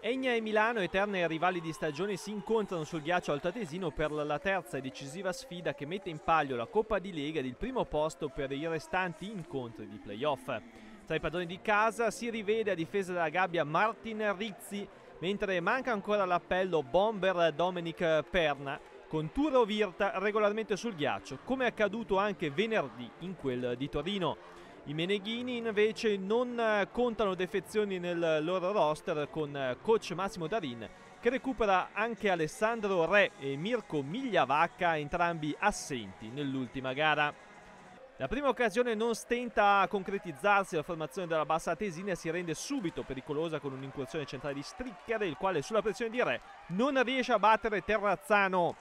Egna e Milano, eterne rivali di stagione, si incontrano sul ghiaccio altatesino per la terza e decisiva sfida che mette in palio la Coppa di Lega ed il primo posto per i restanti incontri di playoff. Tra i padroni di casa si rivede a difesa della gabbia Martin Rizzi, mentre manca ancora l'appello bomber Dominic Perna, con Turo Virta regolarmente sul ghiaccio, come accaduto anche venerdì in quel di Torino. I Meneghini invece non eh, contano defezioni nel loro roster con eh, coach Massimo Darin che recupera anche Alessandro Re e Mirko Migliavacca entrambi assenti nell'ultima gara. La prima occasione non stenta a concretizzarsi, la formazione della bassa tesina si rende subito pericolosa con un'incursione centrale di Stricker, il quale sulla pressione di Re non riesce a battere Terrazzano.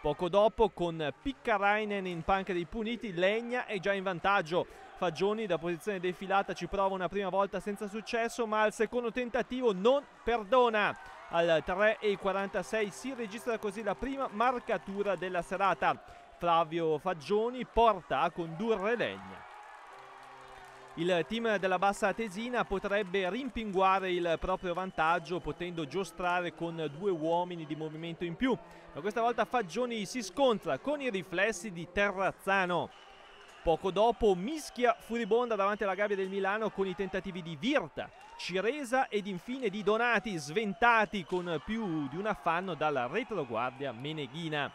Poco dopo, con Piccarainen in panca dei puniti, Legna è già in vantaggio Fagioni da posizione defilata ci prova una prima volta senza successo, ma al secondo tentativo non perdona. Al 3,46 si registra così la prima marcatura della serata. Flavio Fagioni porta a condurre legna. Il team della Bassa Tesina potrebbe rimpinguare il proprio vantaggio potendo giostrare con due uomini di movimento in più, ma questa volta Fagioni si scontra con i riflessi di Terrazzano. Poco dopo mischia furibonda davanti alla gabbia del Milano con i tentativi di Virta, Ciresa ed infine di Donati sventati con più di un affanno dalla retroguardia Meneghina.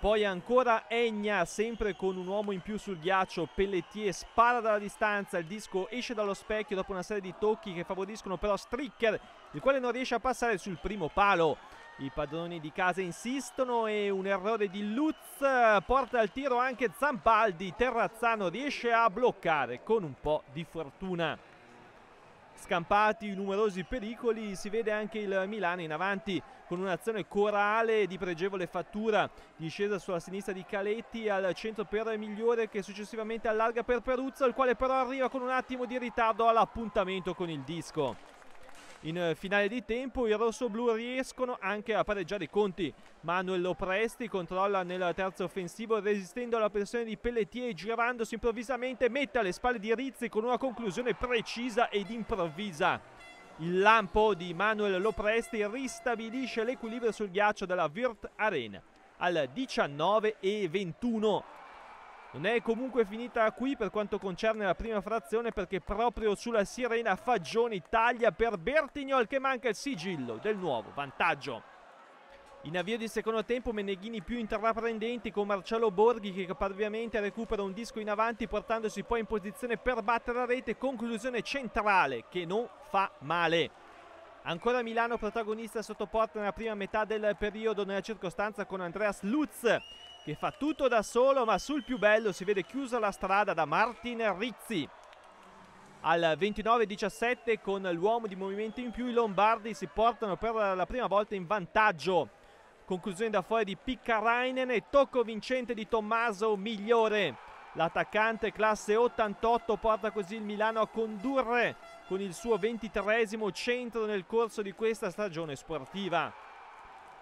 Poi ancora Egna, sempre con un uomo in più sul ghiaccio, Pelletier spara dalla distanza, il disco esce dallo specchio dopo una serie di tocchi che favoriscono però Stricker, il quale non riesce a passare sul primo palo. I padroni di casa insistono e un errore di Lutz porta al tiro anche Zampaldi. Terrazzano riesce a bloccare con un po' di fortuna. Scampati i numerosi pericoli, si vede anche il Milano in avanti con un'azione corale di pregevole fattura. Discesa sulla sinistra di Caletti al centro per Migliore che successivamente allarga per Peruzzo, il quale però arriva con un attimo di ritardo all'appuntamento con il disco in eh, finale di tempo. I rossoblù riescono anche a pareggiare i conti. Manuel Lopresti controlla nel terzo offensivo resistendo alla pressione di Pelletier e girandosi improvvisamente mette alle spalle di Rizzi con una conclusione precisa ed improvvisa. Il lampo di Manuel Lopresti ristabilisce l'equilibrio sul ghiaccio della Wirt Arena al 19 e 21. Non è comunque finita qui per quanto concerne la prima frazione perché proprio sulla sirena Fagioni taglia per Bertignol che manca il sigillo del nuovo vantaggio. In avvio di secondo tempo Meneghini più intraprendenti con Marcello Borghi che caparviamente recupera un disco in avanti portandosi poi in posizione per battere la rete, conclusione centrale che non fa male. Ancora Milano protagonista sotto porta nella prima metà del periodo nella circostanza con Andreas Lutz che fa tutto da solo, ma sul più bello si vede chiusa la strada da Martin Rizzi. Al 29-17 con l'uomo di movimento in più i Lombardi si portano per la prima volta in vantaggio. Conclusione da fuori di Piccarainen e tocco vincente di Tommaso Migliore. L'attaccante classe 88 porta così il Milano a condurre con il suo ventitresimo centro nel corso di questa stagione sportiva.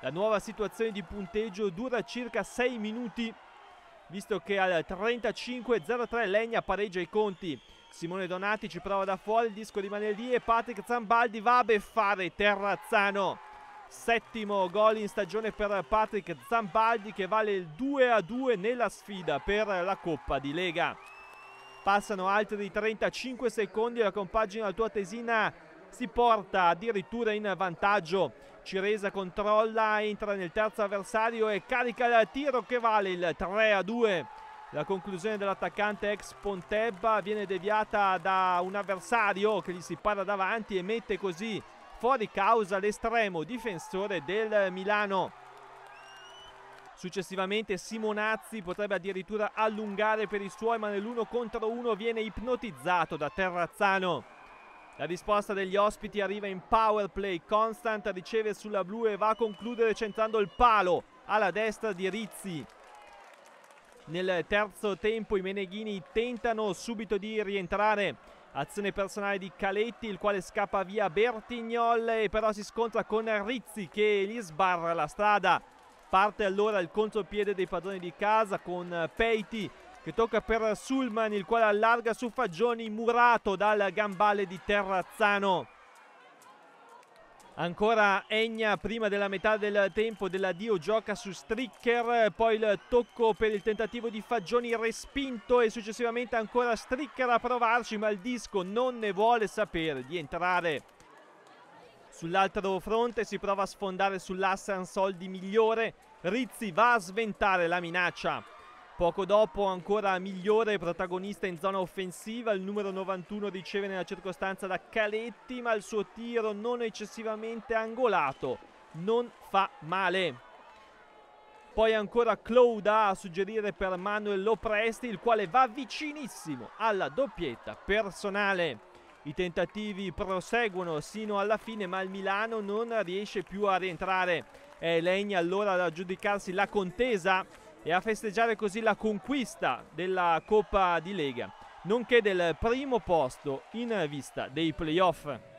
La nuova situazione di punteggio dura circa 6 minuti, visto che al 35-03 Legna pareggia i conti. Simone Donati ci prova da fuori, il disco rimane lì e Patrick Zambaldi va a beffare Terrazzano. Settimo gol in stagione per Patrick Zambaldi che vale il 2-2 nella sfida per la Coppa di Lega. Passano altri 35 secondi, la compagina altoatesina si porta addirittura in vantaggio. Ciresa controlla, entra nel terzo avversario e carica il tiro che vale il 3 a 2. La conclusione dell'attaccante ex Pontebba viene deviata da un avversario che gli si para davanti e mette così fuori causa l'estremo difensore del Milano. Successivamente Simonazzi potrebbe addirittura allungare per i suoi ma nell'uno contro uno viene ipnotizzato da Terrazzano. La risposta degli ospiti arriva in power play. Constant riceve sulla blu e va a concludere centrando il palo alla destra di Rizzi. Nel terzo tempo i Meneghini tentano subito di rientrare. Azione personale di Caletti, il quale scappa via Bertignol e però si scontra con Rizzi che gli sbarra la strada. Parte allora il contropiede dei padroni di casa con Peiti che tocca per Sulman il quale allarga su Fagioni murato dal gambale di Terrazzano. Ancora Egna prima della metà del tempo dell'addio gioca su Stricker, poi il tocco per il tentativo di Fagioni respinto e successivamente ancora Stricker a provarci ma il disco non ne vuole sapere di entrare. Sull'altro fronte si prova a sfondare sull'asse Ansoldi migliore, Rizzi va a sventare la minaccia. Poco dopo ancora migliore protagonista in zona offensiva, il numero 91 riceve nella circostanza da Caletti ma il suo tiro non eccessivamente angolato, non fa male. Poi ancora Clouda a suggerire per Manuel Lopresti il quale va vicinissimo alla doppietta personale. I tentativi proseguono sino alla fine ma il Milano non riesce più a rientrare. È Legna allora ad aggiudicarsi la contesa e a festeggiare così la conquista della Coppa di Lega, nonché del primo posto in vista dei playoff.